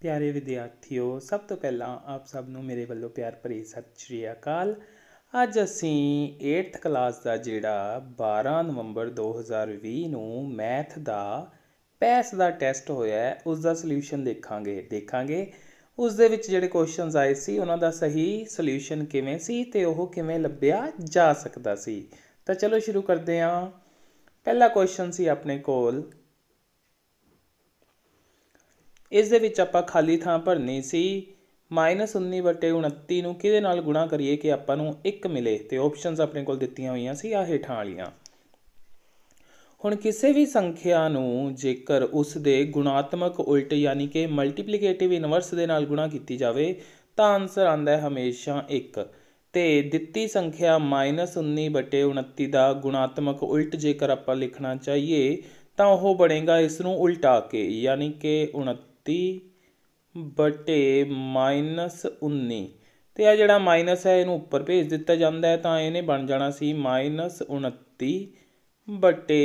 ਪਿਆਰੇ ਵਿਦਿਆਰਥੀਓ ਸਭ ਤੋਂ ਪਹਿਲਾਂ ਆਪ ਸਭ ਨੂੰ ਮੇਰੇ ਵੱਲੋਂ ਪਿਆਰ ਭਰੀ ਸਤਿ ਸ਼੍ਰੀ ਅਕਾਲ ਅੱਜ ਅਸੀਂ 8th ਕਲਾਸ ਦਾ ਜਿਹੜਾ 12 ਨਵੰਬਰ 2020 ਨੂੰ ਮੈਥ ਦਾ ਪੈਸ ਦਾ ਟੈਸਟ ਹੋਇਆ ਉਸ ਦਾ ਸੋਲੂਸ਼ਨ ਦੇਖਾਂਗੇ ਦੇਖਾਂਗੇ ਉਸ ਦੇ ਵਿੱਚ ਜਿਹੜੇ ਕੁਐਸਚਨਸ ਆਏ ਸੀ ਉਹਨਾਂ ਦਾ ਸਹੀ ਸੋਲੂਸ਼ਨ ਕਿਵੇਂ ਸੀ ਤੇ ਉਹ ਕਿਵੇਂ ਲੱਭਿਆ ਜਾ ਸਕਦਾ ਸੀ ਤਾਂ ਚਲੋ ਸ਼ੁਰੂ ਕਰਦੇ ਹਾਂ ਪਹਿਲਾ ਕੁਐਸਚਨ ਸੀ ਆਪਣੇ ਕੋਲ ਇਸ ਦੇ ਵਿੱਚ ਆਪਾਂ ਖਾਲੀ ਥਾਂ ਭਰਨੀ ਸੀ -19/29 ਨੂੰ ਕਿਹਦੇ ਨਾਲ ਗੁਣਾ ਕਰੀਏ ਕਿ ਆਪਾਂ ਨੂੰ 1 ਮਿਲੇ ਤੇ ਆਪਸ਼ਨਸ ਆਪਣੇ ਕੋਲ ਦਿੱਤੀਆਂ ਹੋਈਆਂ ਸੀ ਆਹ ਹੇਠਾਂ ਵਾਲੀਆਂ ਹੁਣ ਕਿਸੇ ਵੀ ਸੰਖਿਆ ਨੂੰ ਜੇਕਰ ਉਸ ਦੇ ਗੁਣਾਤਮਕ ਉਲਟ ਯਾਨੀ ਕਿ ਮਲਟੀਪਲੀਕੇਟਿਵ ਇਨਵਰਸ ਦੇ ਨਾਲ ਗੁਣਾ ਕੀਤੀ ਜਾਵੇ ਤਾਂ ਆਨਸਰ ਆਉਂਦਾ ਹੈ ਹਮੇਸ਼ਾ 1 ਤੇ ਦਿੱਤੀ ਸੰਖਿਆ -19/29 ਦਾ ਗੁਣਾਤਮਕ ਉਲਟ ਜੇਕਰ ਆਪਾਂ ਲਿਖਣਾ ਚਾਹੀਏ ਤਾਂ ਉਹ ਬਣੇਗਾ ਇਸ ਨੂੰ ਉਲਟਾ ਕੇ ਯਾਨੀ ਕਿ 29 ਤੀਹ ਬਟੇ ਮਾਈਨਸ 19 ਤੇ ਆ ਜਿਹੜਾ ਮਾਈਨਸ ਹੈ ਇਹਨੂੰ ਉੱਪਰ ਭੇਜ ਦਿੱਤਾ ਜਾਂਦਾ ਹੈ ਤਾਂ ਇਹਨੇ ਬਣ ਜਾਣਾ ਸੀ ਮਾਈਨਸ 19 ਬਟੇ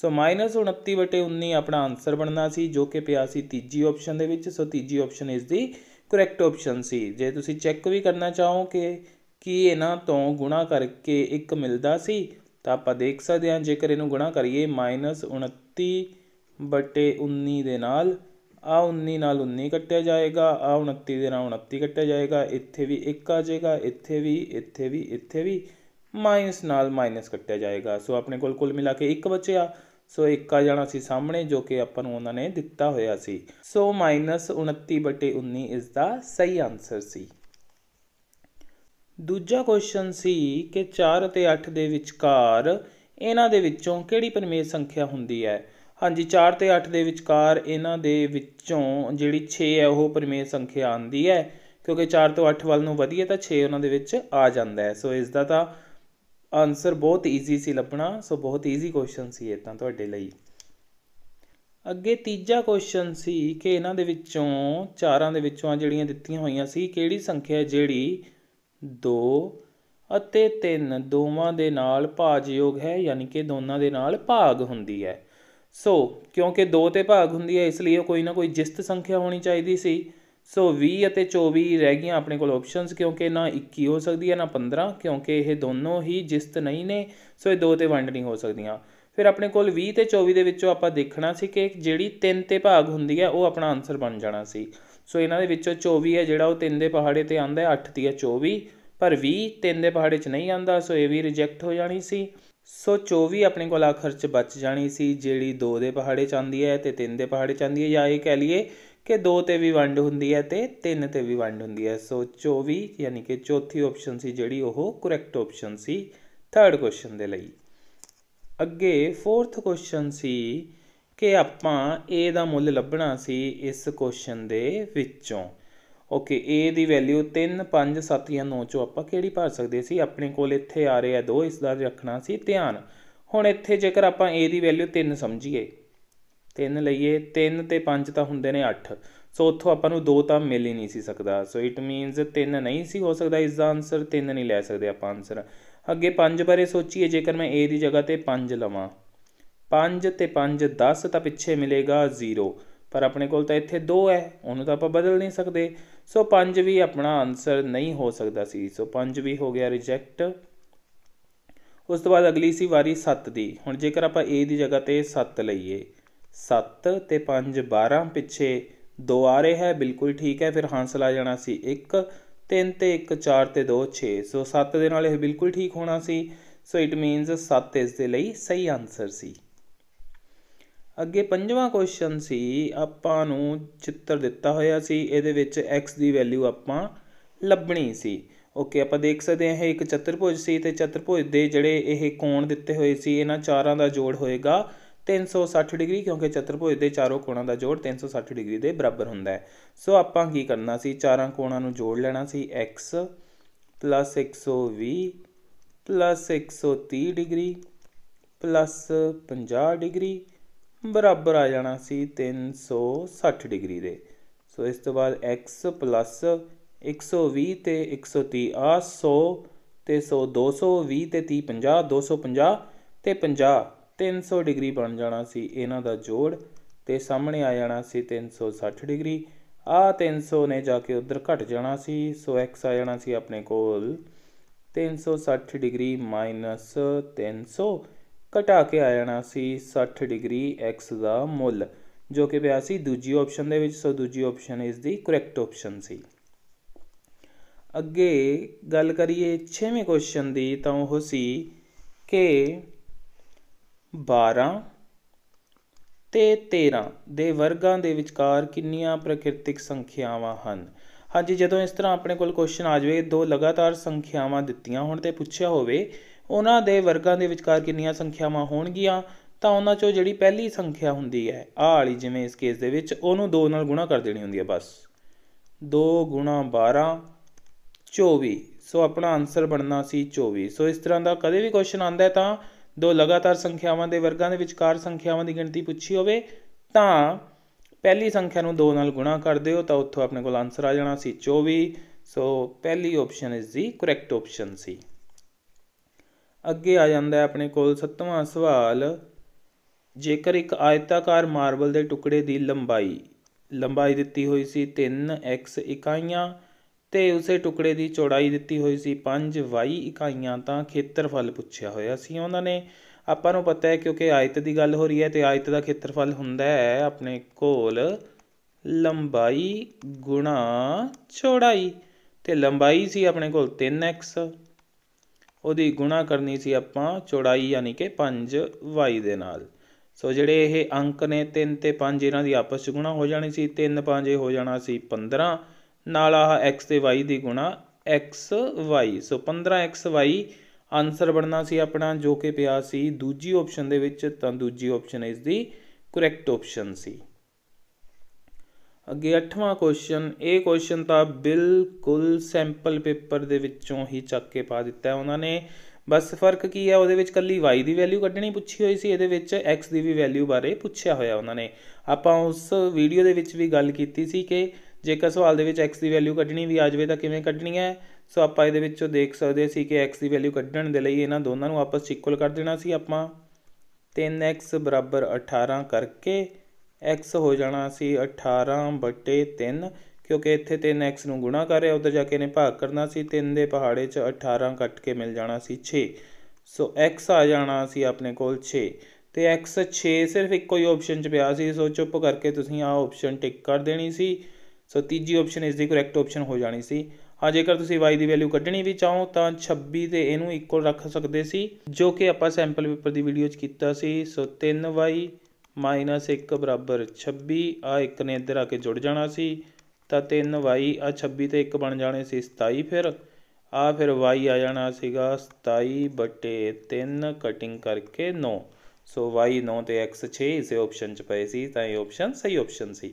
ਸੋ ਮਾਈਨਸ 29 ਬਟੇ 19 ਆਪਣਾ ਆਨਸਰ ਬਣਨਾ ਸੀ ਜੋ ਕਿ ਪਿਆ ਸੀ ਤੀਜੀ ਆਪਸ਼ਨ ਦੇ ਵਿੱਚ ਸੋ ਤੀਜੀ ਆਪਸ਼ਨ ਇਸ ਦੀ ਕਰੈਕਟ ਆਪਸ਼ਨ ਸੀ ਜੇ ਤੁਸੀਂ ਚੈੱਕ ਵੀ ਕਰਨਾ ਚਾਹੋ ਕਿ ਕੀ ਇਹਨਾਂ ਤੋਂ ਗੁਣਾ ਕਰਕੇ ਇੱਕ ਮਿਲਦਾ ਸੀ ਤਾਂ ਆਪਾਂ ਦੇਖ ਸਕਦੇ ਹਾਂ ਜੇਕਰ ਇਹਨੂੰ ਗੁਣਾ ਕਰੀਏ 29 ਬਟੇ 19 ਦੇ ਨਾਲ ਆਹ 19 ਨਾਲ 19 ਕੱਟਿਆ ਜਾਏਗਾ ਆਹ 29 ਦੇ ਨਾਲ 29 ਕੱਟਿਆ ਜਾਏਗਾ ਇੱਥੇ ਵੀ 1 ਆ ਜਾਏਗਾ ਇੱਥੇ ਵੀ ਇੱਥੇ ਵੀ ਇੱਥੇ ਵੀ ਮਾਈਨਸ ਨਾਲ ਮਾਈਨਸ ਕੱਟਿਆ ਜਾਏਗਾ ਸੋ ਆਪਣੇ ਕੋਲ ਕੁੱਲ ਮਿਲਾ ਕੇ 1 ਬਚਿਆ ਸੋ 1 ਆ ਜਾਣਾ ਸੀ ਸਾਹਮਣੇ ਜੋ ਕਿ ਆਪਾਂ ਨੂੰ ਉਹਨਾਂ ਨੇ ਦਿੱਤਾ ਹੋਇਆ ਸੀ ਸੋ -29/19 ਇਸ ਦਾ ਸਹੀ ਆਨਸਰ ਸੀ ਦੂਜਾ ਕੁਐਸਚਨ ਸੀ ਕਿ 4 ਅਤੇ 8 ਦੇ ਵਿਚਕਾਰ ਇਹਨਾਂ ਦੇ ਵਿੱਚੋਂ ਕਿਹੜੀ ਪਰਮੇਯ ਸੰਖਿਆ ਹੁੰਦੀ ਹੈ ਹਾਂਜੀ 4 ਤੇ 8 ਦੇ ਵਿਚਕਾਰ ਇਹਨਾਂ ਦੇ ਵਿੱਚੋਂ ਜਿਹੜੀ 6 ਹੈ ਉਹ ਪਰਮੇਯ ਸੰਖਿਆ ਆਉਂਦੀ ਹੈ ਕਿਉਂਕਿ 4 ਤੋਂ 8 ਵੱਲ ਨੂੰ ਵਧੀਏ ਤਾਂ 6 ਉਹਨਾਂ ਦੇ ਵਿੱਚ ਆ ਜਾਂਦਾ ਹੈ ਸੋ ਇਸ ਦਾ ਤਾਂ ਆਨਸਰ ਬਹੁਤ ਈਜ਼ੀ ਸੀ ਲੱਭਣਾ ਸੋ ਬਹੁਤ ਈਜ਼ੀ ਕੁਐਸਚਨ ਸੀ ਇਹ ਤਾਂ ਤੁਹਾਡੇ ਲਈ ਅੱਗੇ ਤੀਜਾ ਕੁਐਸਚਨ ਸੀ ਕਿ ਇਹਨਾਂ ਦੇ ਵਿੱਚੋਂ ਚਾਰਾਂ ਦੇ ਵਿੱਚੋਂ ਜਿਹੜੀਆਂ ਦਿੱਤੀਆਂ ਹੋਈਆਂ ਸੀ ਕਿਹੜੀ ਸੰਖਿਆ ਜਿਹੜੀ 2 ਅਤੇ 3 ਦੋਵਾਂ ਦੇ ਨਾਲ ਭਾਜਯੋਗ ਹੈ ਯਾਨੀ ਕਿ ਦੋਨਾਂ ਦੇ ਨਾਲ ਭਾਗ ਹੁੰਦੀ ਹੈ ਸੋ ਕਿਉਂਕਿ 2 ਤੇ ਭਾਗ ਹੁੰਦੀ ਹੈ ਇਸ ਲਈ ਕੋਈ ਨਾ ਕੋਈ ਜਿਸਤ ਸੰਖਿਆ ਹੋਣੀ ਚਾਹੀਦੀ ਸੀ ਸੋ 20 ਅਤੇ 24 ਰਹਿ ਗਈਆਂ ਆਪਣੇ ਕੋਲ ਆਪਸ਼ਨਸ ਕਿਉਂਕਿ ਨਾ 21 ਹੋ ਸਕਦੀ ਹੈ ਨਾ 15 ਕਿਉਂਕਿ ਇਹ ਦੋਨੋਂ ਹੀ ਜਿਸਤ ਨਹੀਂ ਨੇ ਸੋ ਇਹ 2 ਤੇ ਵੰਡ ਨਹੀਂ ਹੋ ਸਕਦੀਆਂ ਫਿਰ ਆਪਣੇ ਕੋਲ 20 ਤੇ 24 ਦੇ ਵਿੱਚੋਂ ਆਪਾਂ ਦੇਖਣਾ ਸੀ ਕਿ ਜਿਹੜੀ 3 ਤੇ ਭਾਗ ਹੁੰਦੀ ਹੈ ਉਹ ਆਪਣਾ ਆਨਸਰ ਬਣ ਜਾਣਾ ਸੀ ਸੋ ਇਹਨਾਂ ਦੇ ਵਿੱਚੋਂ 24 ਹੈ ਜਿਹੜਾ ਉਹ 3 ਦੇ ਪਹਾੜੇ ਤੇ ਆਂਦਾ ਹੈ 8 ਦੀ ਹੈ 24 ਪਰ 20 3 ਦੇ ਪਹਾੜੇ 'ਚ ਨਹੀਂ ਆਂਦਾ ਸੋ ਇਹ ਵੀ ਰਿਜੈਕਟ ਹੋ ਜਾਣੀ ਸੀ ਸੋ 24 ਆਪਣੇ ਕੋਲ ਆਖਰ 'ਚ ਬਚ ਜਾਣੀ ਸੀ ਜਿਹੜੀ 2 ਦੇ ਪਹਾੜੇ 'ਚ ਆਉਂਦੀ ਹੈ ਤੇ 3 ਦੇ ਪਹਾੜੇ 'ਚ ਆਉਂਦੀ ਹੈ ਜਾਂ ਇਹ ਕਹਿ ਲਈਏ ਕਿ 2 ਤੇ ਵੀ ਵੰਡ ਹੁੰਦੀ ਹੈ ਤੇ 3 ਤੇ ਵੀ ਵੰਡ ਹੁੰਦੀ ਹੈ ਸੋ 24 ਯਾਨੀ ਕਿ ਚੌਥੀ ਆਪਸ਼ਨ ਸੀ ਜਿਹੜੀ ਉਹ ਕਰੈਕਟ ਆਪਸ਼ਨ ਸੀ ਥਰਡ ਕੁਐਸਚਨ ਦੇ ਲਈ ਅੱਗੇ ਫੋਰਥ ਕੁਐਸਚਨ ਸੀ ਕਿ ਆਪਾਂ A ਦਾ ਮੁੱਲ ਲੱਭਣਾ ਸੀ ਇਸ ਕੁਐਸਚਨ ਦੇ ਵਿੱਚੋਂ ਓਕੇ a ਦੀ ਵੈਲਿਊ 3 5 7 ਜਾਂ 9 ਚੋਂ ਆਪਾਂ ਕਿਹੜੀ ਭਰ ਸਕਦੇ ਸੀ ਆਪਣੇ ਕੋਲ ਇੱਥੇ ਆ ਰਿਹਾ ਦੋ ਇਸ ਦਾ ਰੱਖਣਾ ਸੀ ਧਿਆਨ ਹੁਣ ਇੱਥੇ ਜੇਕਰ ਆਪਾਂ a ਦੀ ਵੈਲਿਊ 3 ਸਮਝੀਏ 3 ਲਈਏ 3 ਤੇ 5 ਤਾਂ ਹੁੰਦੇ ਨੇ 8 ਸੋ ਉੱਥੋਂ ਆਪਾਂ ਨੂੰ 2 ਤਾਂ ਮਿਲ ਹੀ ਨਹੀਂ ਸੀ ਸਕਦਾ ਸੋ ਇਟ ਮੀਨਸ 3 ਨਹੀਂ ਸੀ ਹੋ ਸਕਦਾ ਇਸ ਦਾ ਆਨਸਰ 3 ਨਹੀਂ ਲੈ ਸਕਦੇ ਆਪਾਂ ਆਨਸਰ ਅੱਗੇ 5 ਬਾਰੇ ਸੋਚੀਏ ਜੇਕਰ ਮੈਂ a ਦੀ ਜਗ੍ਹਾ ਤੇ 5 ਲਵਾਂ 5 ਤੇ 5 10 ਤਾਂ ਪਿੱਛੇ ਮਿਲੇਗਾ 0 ਪਰ ਆਪਣੇ ਕੋਲ ਤਾਂ ਇੱਥੇ 2 ਹੈ ਉਹਨੂੰ ਤਾਂ ਆਪਾਂ ਬਦਲ ਨਹੀਂ ਸਕਦੇ ਸੋ 5 ਵੀ ਆਪਣਾ ਆਨਸਰ ਨਹੀਂ ਹੋ ਸਕਦਾ ਸੀ ਸੋ 5 ਵੀ ਹੋ ਗਿਆ ਰਿਜੈਕਟ ਉਸ ਤੋਂ ਬਾਅਦ ਅਗਲੀ ਸੀ ਵਾਰੀ 7 ਦੀ ਹੁਣ ਜੇਕਰ ਆਪਾਂ A ਦੀ ਜਗ੍ਹਾ ਤੇ 7 ਲਈਏ 7 ਤੇ 5 12 ਪਿੱਛੇ 2 ਆ ਰਹੇ ਹੈ ਬਿਲਕੁਲ ਠੀਕ ਹੈ ਫਿਰ ਹਾਸਲ ਆ ਜਾਣਾ ਸੀ 1 3 ਤੇ 1 4 ਤੇ 2 6 ਸੋ 7 ਦੇ ਨਾਲ ਇਹ ਬਿਲਕੁਲ ਠੀਕ ਹੋਣਾ ਸੀ ਸੋ ਇਟ ਮੀਨਸ 7 ਇਸ ਦੇ ਲਈ ਸਹੀ ਆਨਸਰ ਸੀ ਅੱਗੇ ਪੰਜਵਾਂ ਕੁਐਸਚਨ ਸੀ ਆਪਾਂ ਨੂੰ ਚਿੱਤਰ ਦਿੱਤਾ ਹੋਇਆ ਸੀ ਇਹਦੇ ਵਿੱਚ x ਦੀ ਵੈਲਿਊ ਆਪਾਂ ਲੱਭਣੀ ਸੀ ਓਕੇ ਆਪਾਂ ਦੇਖ ਸਕਦੇ ਹਾਂ ਇਹ ਇੱਕ ਚਤੁਰਭੁਜ ਸੀ ਤੇ ਚਤੁਰਭੁਜ ਦੇ ਜਿਹੜੇ ਇਹ ਕੋਣ ਦਿੱਤੇ ਹੋਏ ਸੀ ਇਹਨਾਂ ਚਾਰਾਂ ਦਾ ਜੋੜ ਹੋਏਗਾ 360 ਡਿਗਰੀ ਕਿਉਂਕਿ ਚਤੁਰਭੁਜ ਦੇ ਚਾਰੋਂ ਕੋਣਾਂ ਦਾ ਜੋੜ 360 ਡਿਗਰੀ ਦੇ ਬਰਾਬਰ ਹੁੰਦਾ ਹੈ ਸੋ ਆਪਾਂ ਕੀ ਕਰਨਾ ਸੀ ਚਾਰਾਂ ਕੋਣਾਂ ਨੂੰ ਜੋੜ ਲੈਣਾ ਸੀ x 120 130 ਡਿਗਰੀ 50 ਡਿਗਰੀ ਬਰਾਬਰ ਆ ਜਾਣਾ ਸੀ 360 ਡਿਗਰੀ ਦੇ ਸੋ ਇਸ ਤੋਂ ਬਾਅਦ x 120 ਤੇ 130 ਆ 100 ਤੇ 100 220 ਤੇ 30 50 250 ਤੇ 50 300 ਡਿਗਰੀ ਬਣ ਜਾਣਾ ਸੀ ਇਹਨਾਂ ਦਾ ਜੋੜ ਤੇ ਸਾਹਮਣੇ ਆ ਜਾਣਾ ਸੀ 360 ਡਿਗਰੀ ਆ 300 ਨੇ ਜਾ ਕੇ ਉਧਰ ਘਟ ਜਾਣਾ ਸੀ ਸੋ x ਆ ਜਾਣਾ ਸੀ ਆਪਣੇ ਕੋਲ 360 ਡਿਗਰੀ 300 ਘਟਾ ਕੇ ਆ ਜਾਣਾ ਸੀ 60 ਡਿਗਰੀ x ਦਾ ਮੁੱਲ ਜੋ ਕਿ ਪਿਆ ਸੀ ਦੂਜੀ ਆਪਸ਼ਨ ਦੇ ਵਿੱਚ ਸੋ ਦੂਜੀ ਆਪਸ਼ਨ ਇਸ ਦੀ ਕਰੈਕਟ ਆਪਸ਼ਨ ਸੀ ਅੱਗੇ ਗੱਲ ਕਰੀਏ 6ਵੇਂ ਕੁਐਸਚਨ ਦੀ ਤਾਂ ਉਹ ਸੀ ਕਿ 12 ਤੇ 13 ਦੇ ਵਰਗਾਂ ਦੇ ਵਿਚਕਾਰ ਕਿੰਨੀਆਂ ਪ੍ਰਕਿਰਤਿਕ ਸੰਖਿਆਵਾਂ ਹਨ ਹਾਂਜੀ ਜਦੋਂ ਇਸ ਤਰ੍ਹਾਂ ਆਪਣੇ ਕੋਲ ਕੁਐਸਚਨ ਆ ਜਾਵੇ ਦੋ ਲਗਾਤਾਰ ਸੰਖਿਆਵਾਂ ਦਿੱਤੀਆਂ ਹੋਣ ਤੇ ਪੁੱਛਿਆ ਹੋਵੇ ਉਹਨਾਂ ਦੇ ਵਰਗਾਂ ਦੇ ਵਿਚਕਾਰ ਕਿੰਨੀਆਂ ਸੰਖਿਆਵਾਂ ਹੋਣਗੀਆਂ ਤਾਂ ਉਹਨਾਂ 'ਚੋਂ ਜਿਹੜੀ ਪਹਿਲੀ ਸੰਖਿਆ ਹੁੰਦੀ ਹੈ ਆਹ ਵਾਲੀ ਜਿਵੇਂ ਇਸ ਕੇਸ ਦੇ ਵਿੱਚ ਉਹਨੂੰ 2 ਨਾਲ ਗੁਣਾ ਕਰ ਦੇਣੀ ਹੁੰਦੀ ਹੈ ਬਸ 2 ਗੁਣਾ 12 24 ਸੋ ਆਪਣਾ ਆਨਸਰ ਬਣਨਾ ਸੀ 24 ਸੋ ਇਸ ਤਰ੍ਹਾਂ ਦਾ ਕਦੇ ਵੀ ਕੁਐਸਚਨ ਆਂਦਾ ਹੈ ਤਾਂ ਦੋ ਲਗਾਤਾਰ ਸੰਖਿਆਵਾਂ ਦੇ ਵਰਗਾਂ ਦੇ ਵਿਚਕਾਰ ਸੰਖਿਆਵਾਂ ਦੀ ਗਿਣਤੀ ਪੁੱਛੀ ਹੋਵੇ ਤਾਂ ਪਹਿਲੀ ਸੰਖਿਆ ਨੂੰ 2 ਨਾਲ ਗੁਣਾ ਕਰ ਦਿਓ ਤਾਂ ਉੱਥੋਂ ਆਪਣੇ ਕੋਲ ਆਨਸਰ ਆ ਜਾਣਾ ਸੀ 24 ਸੋ ਪਹਿਲੀ option is the correct option ਸੀ ਅੱਗੇ ਆ ਜਾਂਦਾ ਹੈ ਆਪਣੇ ਕੋਲ ਸੱਤਵਾਂ ਸਵਾਲ ਜੇਕਰ ਇੱਕ ਆਇਤਾਕਾਰ ਮਾਰਬਲ ਦੇ ਟੁਕੜੇ ਦੀ ਲੰਬਾਈ ਲੰਬਾਈ ਦਿੱਤੀ ਹੋਈ ਸੀ 3x ਇਕਾਈਆਂ ਤੇ ਉਸੇ ਟੁਕੜੇ ਦੀ ਚੌੜਾਈ ਦਿੱਤੀ ਹੋਈ ਸੀ 5y ਇਕਾਈਆਂ ਤਾਂ ਖੇਤਰਫਲ ਪੁੱਛਿਆ ਹੋਇਆ ਸੀ ਉਹਨਾਂ ਨੇ ਆਪਾਂ ਨੂੰ ਪਤਾ ਹੈ ਕਿਉਂਕਿ ਆਇਤ ਦੀ ਗੱਲ ਹੋ ਰਹੀ ਹੈ ਤੇ ਆਇਤ ਦਾ ਖੇਤਰਫਲ ਹੁੰਦਾ ਹੈ ਆਪਣੇ ਕੋਲ ਲੰਬਾਈ ਗੁਣਾ ਚੌੜਾਈ ਤੇ ਲੰਬਾਈ ਸੀ ਆਪਣੇ ਕੋਲ 3x ਉਹਦੀ ਗੁਣਾ ਕਰਨੀ ਸੀ ਆਪਾਂ ਚੌੜਾਈ ਯਾਨੀ ਕਿ 5y ਦੇ ਨਾਲ ਸੋ ਜਿਹੜੇ ਇਹ ਅੰਕ ਨੇ 3 ਤੇ 5 ਇਹਨਾਂ ਦੀ ਆਪਸ 'ਚ ਗੁਣਾ ਹੋ ਜਾਣੀ ਸੀ 3 5 ਹੋ ਜਾਣਾ ਸੀ 15 ਨਾਲ ਆਹ x ਤੇ y ਦੀ ਗੁਣਾ xy ਸੋ 15xy ਆਨਸਰ ਬਣਨਾ ਸੀ ਆਪਣਾ ਜੋ ਕਿ ਪਿਆ ਸੀ ਦੂਜੀ ਆਪਸ਼ਨ ਦੇ ਵਿੱਚ ਤਾਂ ਦੂਜੀ ਆਪਸ਼ਨ ਇਸ ਦੀ ਕਰੈਕਟ ਆਪਸ਼ਨ ਸੀ ਅੱਗੇ 8ਵਾਂ ਕੁਐਸਚਨ ਇਹ ਕੁਐਸਚਨ ਤਾਂ ਬਿਲਕੁਲ ਸੈਂਪਲ ਪੇਪਰ ਦੇ ਵਿੱਚੋਂ ਹੀ ਚੱਕ ਕੇ ਪਾ ਦਿੱਤਾ ਉਹਨਾਂ ਨੇ ਬਸ ਫਰਕ ਕੀ ਹੈ ਉਹਦੇ ਵਿੱਚ ਕੱਲੀ y ਦੀ ਵੈਲਿਊ ਕੱਢਣੀ ਪੁੱਛੀ ਹੋਈ ਸੀ ਇਹਦੇ ਵਿੱਚ x ਦੀ ਵੀ ਵੈਲਿਊ ਬਾਰੇ ਪੁੱਛਿਆ ਹੋਇਆ ਉਹਨਾਂ ਨੇ ਆਪਾਂ ਉਸ ਵੀਡੀਓ ਦੇ ਵਿੱਚ ਵੀ ਗੱਲ ਕੀਤੀ ਸੀ ਕਿ ਜੇਕਰ ਸਵਾਲ ਦੇ ਵਿੱਚ x ਦੀ ਵੈਲਿਊ ਕੱਢਣੀ ਵੀ ਆ ਜਾਵੇ ਤਾਂ ਕਿਵੇਂ ਕੱਢਣੀ ਹੈ ਸੋ ਆਪਾਂ ਇਹਦੇ ਵਿੱਚੋਂ ਦੇਖ ਸਕਦੇ ਸੀ ਕਿ x ਦੀ ਵੈਲਿਊ ਕੱਢਣ ਦੇ ਲਈ ਇਹਨਾਂ ਦੋਨਾਂ ਨੂੰ ਆਪਸ ਵਿੱਚ ਇਕੁਅਲ ਕਰ ਦੇਣਾ ਸੀ ਆਪਾਂ 3x 18 ਕਰਕੇ x ਹੋ ਜਾਣਾ ਸੀ 18 ਬਟੇ 3 ਕਿਉਂਕਿ ਇੱਥੇ x ਨੂੰ ਗੁਣਾ ਕਰ ਰਿਹਾ ਉਧਰ ਜਾ ਕੇ ਇਹਨੇ ਭਾਗ ਕਰਨਾ ਸੀ 3 ਦੇ ਪਹਾੜੇ 'ਚ 18 ਕੱਟ ਕੇ ਮਿਲ ਜਾਣਾ ਸੀ 6 ਸੋ x ਆ ਜਾਣਾ ਸੀ ਆਪਣੇ ਕੋਲ 6 ਤੇ x 6 ਸਿਰਫ ਇੱਕੋ ਹੀ ਆਪਸ਼ਨ 'ਚ ਪਿਆ ਸੀ ਸੋ ਚੁੱਪ ਕਰਕੇ ਤੁਸੀਂ ਆ ਆਪਸ਼ਨ ਟਿਕ ਕਰ ਦੇਣੀ ਸੀ ਸੋ ਤੀਜੀ ਆਪਸ਼ਨ ਇਸ ਦੀ ਕਰੈਕਟ ਆਪਸ਼ਨ ਹੋ ਜਾਣੀ ਸੀ ਹਾਂ ਜੇਕਰ ਤੁਸੀਂ y ਦੀ ਵੈਲਿਊ ਕੱਢਣੀ ਵੀ ਚਾਹੋ ਤਾਂ 26 ਤੇ ਇਹਨੂੰ ਇਕੁਅਲ ਰੱਖ ਸਕਦੇ ਸੀ ਜੋ ਕਿ ਆਪਾਂ ਸੈਂਪਲ ਪੇਪਰ ਦੀ ਵੀਡੀਓ 'ਚ ਕੀਤਾ ਸੀ ਸੋ 3y ਮਾਈਨਸ 1 ਬਰਾਬਰ 26 ਆ 1 ਨੇ ਇੱਧਰ ਆ ਕੇ ਜੁੜ ਜਾਣਾ ਸੀ ਤਾਂ 3y ਆ 26 ਤੇ 1 ਬਣ ਜਾਣੇ ਸੀ 27 ਫਿਰ ਆ ਫਿਰ y ਆ ਜਾਣਾ ਸੀਗਾ 27 ਬਟੇ 3 ਕਟਿੰਗ ਕਰਕੇ 9 ਸੋ y 9 ਤੇ x 6 ਇਸੇ ਆਪਸ਼ਨ ਚ ਪਏ ਸੀ ਤਾਂ ਇਹ ਆਪਸ਼ਨ ਸਹੀ ਆਪਸ਼ਨ ਸੀ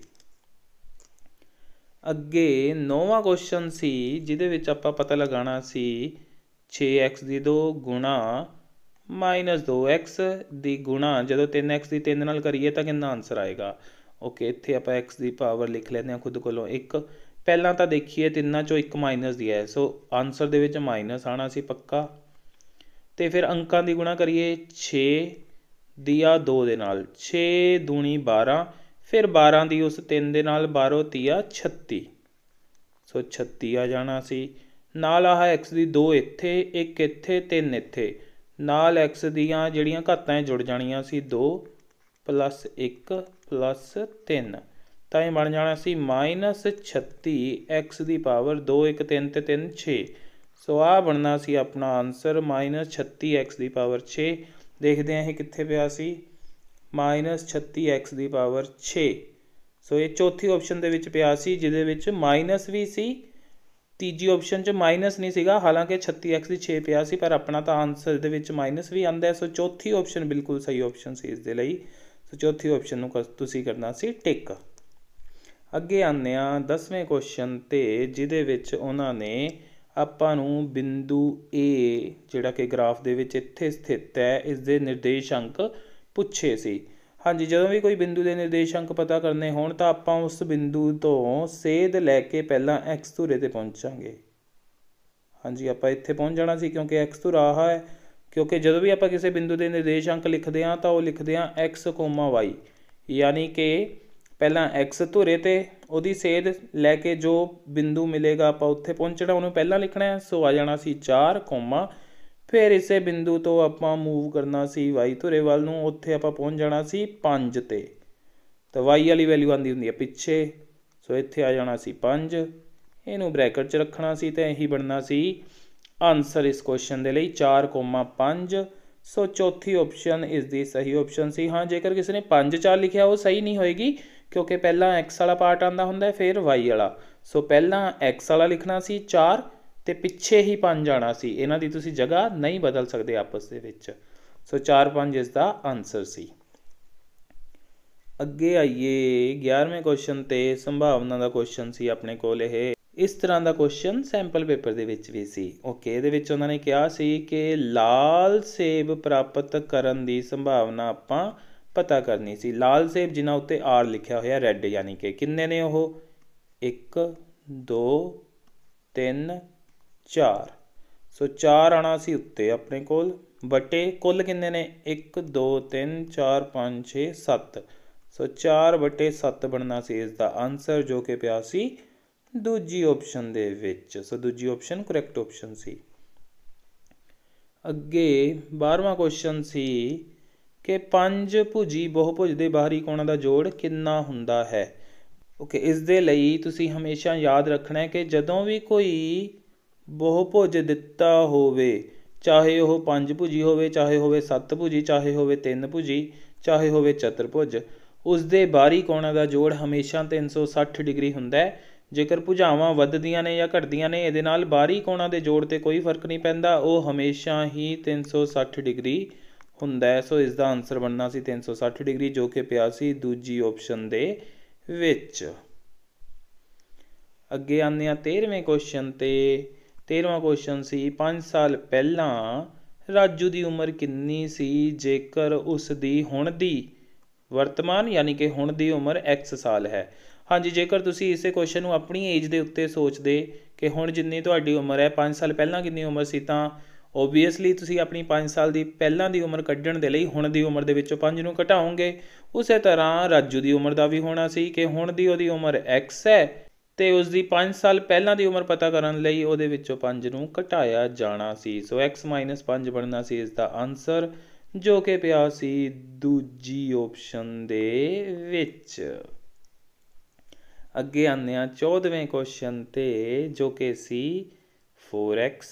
ਅੱਗੇ ਨੌਵਾਂ ਕੁਐਸਚਨ ਸੀ ਜਿਹਦੇ ਵਿੱਚ ਆਪਾਂ ਪਤਾ ਲਗਾਉਣਾ ਸੀ 6x ਦੀ 2 ਗੁਣਾ -2x ਦੀ ਗੁਣਾ ਜਦੋਂ 3x ਦੀ 3 ਨਾਲ ਕਰੀਏ ਤਾਂ ਕਿੰਨਾ ਆਨਸਰ ਆਏਗਾ ਓਕੇ ਇੱਥੇ ਆਪਾਂ x ਦੀ ਪਾਵਰ ਲਿਖ ਲੈਂਦੇ ਹਾਂ ਖੁਦ ਕੋਲੋਂ 1 ਪਹਿਲਾਂ ਤਾਂ ਦੇਖੀਏ ਤਿੰਨਾਂ ਚੋਂ ਇੱਕ ਮਾਈਨਸ ਦੀ ਹੈ ਸੋ ਆਨਸਰ ਦੇ ਵਿੱਚ ਮਾਈਨਸ ਆਣਾ ਸੀ ਪੱਕਾ ਤੇ ਫਿਰ ਅੰਕਾਂ ਦੀ ਗੁਣਾ ਕਰੀਏ 6 ਦੀ ਆ 2 ਦੇ ਨਾਲ 6 ਦੂਣੀ 12 ਫਿਰ 12 ਦੀ ਉਸ 3 ਦੇ ਨਾਲ 12 ਤੀਆ 36 ਸੋ 36 ਆ ਜਾਣਾ ਸੀ ਨਾਲ ਆਹ x ਦੀ 2 ਇੱਥੇ 1 ਇੱਥੇ 3 ਇੱਥੇ ਨਾਲ x ਦੀਆਂ ਜਿਹੜੀਆਂ ਘਾਤਾਂ ਹੈ ਜੁੜ ਜਾਣੀਆਂ ਸੀ 2 1 3 ਤਾਂ ਇਹ ਬਣ ਜਾਣਾ ਸੀ -36x ਦੀ ਪਾਵਰ 2 1 3 ਤੇ 3 6 ਸੋ ਆ ਬਣਨਾ ਸੀ ਆਪਣਾ ਆਨਸਰ -36x ਦੀ ਪਾਵਰ 6 ਦੇਖਦੇ ਆਂ ਇਹ ਕਿੱਥੇ ਪਿਆ ਸੀ -36x ਦੀ ਪਾਵਰ 6 ਸੋ ਇਹ ਚੌਥੀ ਆਪਸ਼ਨ ਦੇ ਵਿੱਚ ਪਿਆ ਸੀ ਜਿਹਦੇ ਵਿੱਚ ਮਾਈਨਸ ਵੀ ਸੀ ਤੀਜੀ ਆਪਸ਼ਨ 'ਚ ਮਾਈਨਸ ਨਹੀਂ ਸੀਗਾ ਹਾਲਾਂਕਿ 36x ਦੀ 6 ਪਿਆ ਸੀ ਪਰ ਆਪਣਾ ਤਾਂ ਆਨਸਰ ਦੇ ਵਿੱਚ ਮਾਈਨਸ ਵੀ ਆਂਦਾ ਸੋ ਚੌਥੀ ਆਪਸ਼ਨ ਬਿਲਕੁਲ ਸਹੀ ਆਪਸ਼ਨ ਸੀ ਇਸ ਦੇ ਲਈ ਸੋ ਚੌਥੀ ਆਪਸ਼ਨ ਨੂੰ ਤੁਸੀਂ ਕਰਨਾ ਸੀ ਟਿਕ ਅੱਗੇ ਆਨੇ ਆ 10ਵੇਂ ਕੁਐਸਚਨ ਤੇ ਜਿਹਦੇ ਵਿੱਚ ਉਹਨਾਂ ਨੇ ਆਪਾਂ ਨੂੰ ਬਿੰਦੂ A ਜਿਹੜਾ ਕਿ ਗ੍ਰਾਫ ਦੇ ਵਿੱਚ ਇੱਥੇ ਸਥਿਤ ਹੈ ਇਸ ਦੇ ਨਿਰਦੇਸ਼ਾਂਕ ਪੁੱਛੇ ਸੀ ਹਾਂਜੀ ਜਦੋਂ ਵੀ ਕੋਈ ਬਿੰਦੂ ਦੇ ਨਿਰਦੇਸ਼ਾਂਕ ਪਤਾ ਕਰਨੇ ਹੋਣ ਤਾਂ ਆਪਾਂ ਉਸ ਬਿੰਦੂ ਤੋਂ ਸੇਧ ਲੈ ਕੇ ਪਹਿਲਾਂ x ਧੁਰੇ ਤੇ ਪਹੁੰਚਾਂਗੇ ਹਾਂਜੀ ਆਪਾਂ ਇੱਥੇ ਪਹੁੰਚ ਜਾਣਾ ਸੀ ਕਿਉਂਕਿ x ਧੁਰਾ ਹੈ ਕਿਉਂਕਿ ਜਦੋਂ ਵੀ ਆਪਾਂ ਕਿਸੇ ਬਿੰਦੂ ਦੇ ਨਿਰਦੇਸ਼ਾਂਕ ਲਿਖਦੇ ਹਾਂ ਤਾਂ ਉਹ ਲਿਖਦੇ ਹਾਂ x, y ਯਾਨੀ ਕਿ ਪਹਿਲਾਂ x ਧੁਰੇ ਤੇ ਉਹਦੀ ਸੇਧ ਲੈ ਕੇ ਜੋ ਬਿੰਦੂ ਮਿਲੇਗਾ ਆਪਾਂ ਉੱਥੇ ਪਹੁੰਚਣਾ ਉਹਨੂੰ ਪਹਿਲਾਂ ਲਿਖਣਾ ਹੈ ਸੋ ਆ ਜਾਣਾ ਸੀ 4, ਫਿਰ ਇਸੇ ਬਿੰਦੂ ਤੋਂ ਆਪਾਂ ਮੂਵ ਕਰਨਾ ਸੀ y ਧੁਰੇ ਵੱਲ ਨੂੰ ਉੱਥੇ ਆਪਾਂ ਪਹੁੰਚ ਜਾਣਾ ਸੀ 5 ਤੇ ਤਾਂ y ਵਾਲੀ ਵੈਲਿਊ ਆਂਦੀ ਹੁੰਦੀ ਹੈ ਪਿੱਛੇ ਸੋ ਇੱਥੇ ਆ ਜਾਣਾ ਸੀ 5 ਇਹਨੂੰ ਬ੍ਰੈਕਟ 'ਚ ਰੱਖਣਾ ਸੀ ਤੇ ਇਹੀ ਬਣਨਾ ਸੀ ਆਨਸਰ ਇਸ ਕੁਐਸਚਨ ਦੇ ਲਈ 4.5 ਸੋ ਚੌਥੀ ਆਪਸ਼ਨ ਇਸ ਦੀ ਸਹੀ ਆਪਸ਼ਨ ਸੀ ਹਾਂ ਜੇਕਰ ਕਿਸੇ ਨੇ 5-4 ਲਿਖਿਆ ਉਹ ਸਹੀ ਨਹੀਂ ਹੋਏਗੀ ਕਿਉਂਕਿ ਪਹਿਲਾਂ x ਵਾਲਾ ਪਾਰਟ ਆਂਦਾ ਹੁੰਦਾ ਹੈ ਫਿਰ y ਵਾਲਾ ਸੋ ਪਹਿਲਾਂ x ਵਾਲਾ ਲਿਖਣਾ ਸੀ 4 ਤੇ ਪਿੱਛੇ ਹੀ ਪੰਜ ਜਾਣਾ ਸੀ ਇਹਨਾਂ ਦੀ ਤੁਸੀਂ ਜਗ੍ਹਾ ਨਹੀਂ ਬਦਲ ਸਕਦੇ ਆਪਸ ਦੇ ਵਿੱਚ ਸੋ 4 5 ਇਸ ਦਾ ਆਨਸਰ ਸੀ ਅੱਗੇ ਆਈਏ 11ਵੇਂ ਕੁਐਸਚਨ ਤੇ ਸੰਭਾਵਨਾ ਦਾ ਕੁਐਸਚਨ ਸੀ ਆਪਣੇ ਕੋਲ ਇਹ ਇਸ ਤਰ੍ਹਾਂ ਦਾ ਕੁਐਸਚਨ ਸੈਂਪਲ ਪੇਪਰ ਦੇ ਵਿੱਚ ਵੀ ਸੀ ਓਕੇ ਇਹਦੇ ਵਿੱਚ ਉਹਨਾਂ ਨੇ ਕਿਹਾ ਸੀ ਕਿ ਲਾਲ ਸੇਬ ਪ੍ਰਾਪਤ ਕਰਨ ਦੀ ਸੰਭਾਵਨਾ ਆਪਾਂ ਪਤਾ ਕਰਨੀ ਸੀ ਲਾਲ ਸੇਬ ਜਿਨ੍ਹਾਂ ਉੱਤੇ ਆਰ ਲਿਖਿਆ ਹੋਇਆ ਰੈੱਡ ਯਾਨੀ ਕਿ ਕਿੰਨੇ ਨੇ ਉਹ 1 2 3 4 ਸੋ 4 ਆਣਾ ਸੀ ਉੱਤੇ ਆਪਣੇ ਕੋਲ ਬਟੇ ਕੁੱਲ ਕਿੰਨੇ ਨੇ 1 2 3 4 5 6 7 ਸੋ 4 ਬਟੇ 7 ਬਣਨਾ ਸੀ ਇਸ ਦਾ ਆਨਸਰ ਜੋ ਕਿ ਪਿਆ ਸੀ ਦੂਜੀ ਆਪਸ਼ਨ ਦੇ ਵਿੱਚ ਸੋ ਦੂਜੀ ਆਪਸ਼ਨ ਕਰੈਕਟ ਆਪਸ਼ਨ ਸੀ ਅੱਗੇ 12ਵਾਂ ਕੁਐਸਚਨ ਸੀ ਕਿ ਪੰਜ ਭੁਜੀ ਬਹੁਭੁਜ ਦੇ ਬਾਹਰੀ ਕੋਣਾਂ ਦਾ ਜੋੜ ਕਿੰਨਾ ਹੁੰਦਾ ਹੈ ਓਕੇ ਇਸ ਦੇ ਲਈ ਤੁਸੀਂ ਹਮੇਸ਼ਾ ਯਾਦ ਰੱਖਣਾ ਹੈ ਕਿ ਜਦੋਂ ਵੀ ਕੋਈ ਬਹੁ ਭੁਜ ਦਿੱਤਾ ਹੋਵੇ ਚਾਹੇ ਉਹ ਪੰਜ ਭੁਜੀ ਹੋਵੇ ਚਾਹੇ ਹੋਵੇ ਸੱਤ ਭੁਜੀ ਚਾਹੇ ਹੋਵੇ ਤਿੰਨ ਭੁਜੀ ਚਾਹੇ ਹੋਵੇ ਭੁਜ ਉਸ ਦੇ ਬਾਹਰੀ ਕੋਣਾਂ ਦਾ ਜੋੜ ਹਮੇਸ਼ਾ 360 ਡਿਗਰੀ ਹੁੰਦਾ ਹੈ ਜੇਕਰ ਭੁਜਾਵਾਂ ਵੱਧਦੀਆਂ ਨੇ ਜਾਂ ਘਟਦੀਆਂ ਨੇ ਇਹਦੇ ਨਾਲ ਬਾਹਰੀ ਕੋਣਾਂ ਦੇ ਜੋੜ ਤੇ ਕੋਈ ਫਰਕ ਨਹੀਂ ਪੈਂਦਾ ਉਹ ਹਮੇਸ਼ਾ ਹੀ 360 ਡਿਗਰੀ ਹੁੰਦਾ ਹੈ ਸੋ ਇਸ ਦਾ ਆਨਸਰ ਬਣਨਾ ਸੀ 360 ਡਿਗਰੀ ਜੋ ਕਿ ਪਿਆ ਸੀ ਦੂਜੀ ਆਪਸ਼ਨ ਦੇ ਵਿੱਚ ਅੱਗੇ ਆਉਂਦੇ ਆ 13ਵੇਂ ਕੁਐਸਚਨ ਤੇ ਤੇਰਵਾਂ ਕੁਐਸਚਨ ਸੀ 5 ਸਾਲ ਪਹਿਲਾਂ ਰਾਜੂ ਦੀ ਉਮਰ ਕਿੰਨੀ ਸੀ ਜੇਕਰ ਉਸ ਦੀ ਹੁਣ ਦੀ ਵਰਤਮਾਨ ਯਾਨੀ ਕਿ ਹੁਣ ਦੀ ਉਮਰ x ਸਾਲ ਹੈ ਹਾਂਜੀ ਜੇਕਰ ਤੁਸੀਂ ਇਸੇ ਕੁਐਸਚਨ ਨੂੰ ਆਪਣੀ ਏਜ ਦੇ ਉੱਤੇ ਸੋਚਦੇ ਕਿ ਹੁਣ ਜਿੰਨੀ ਤੁਹਾਡੀ ਉਮਰ ਹੈ 5 ਸਾਲ ਪਹਿਲਾਂ ਕਿੰਨੀ ਉਮਰ ਸੀ ਤਾਂ ਓਬਵੀਅਸਲੀ ਤੁਸੀਂ ਆਪਣੀ 5 ਸਾਲ ਦੀ ਪਹਿਲਾਂ ਦੀ ਉਮਰ ਕੱਢਣ ਦੇ ਲਈ ਹੁਣ ਦੀ ਉਮਰ ਦੇ ਵਿੱਚੋਂ 5 ਨੂੰ ਘਟਾਓਗੇ ਉਸੇ ਤਰ੍ਹਾਂ ਰਾਜੂ ਦੀ ਉਮਰ ਦਾ ਵੀ ਹੋਣਾ ਸੀ ਕਿ ਹੁਣ ਦੀ ਉਹਦੀ ਉਮਰ x ਹੈ ਤੇ ਉਸ ਦੀ 5 ਸਾਲ ਪਹਿਲਾਂ ਦੀ ਉਮਰ ਪਤਾ ਕਰਨ ਲਈ ਉਹਦੇ ਵਿੱਚੋਂ 5 ਨੂੰ ਘਟਾਇਆ ਜਾਣਾ ਸੀ ਸੋ x 5 ਬਣਨਾ ਸੀ ਇਸ ਦਾ ਆਨਸਰ ਜੋ ਕਿ ਪਿਆ ਸੀ ਦੂਜੀ ਆਪਸ਼ਨ ਦੇ ਵਿੱਚ ਅੱਗੇ ਆਨੇ ਆ 14ਵੇਂ ਕੁਐਸਚਨ ਤੇ ਜੋ ਕਿ ਸੀ 4x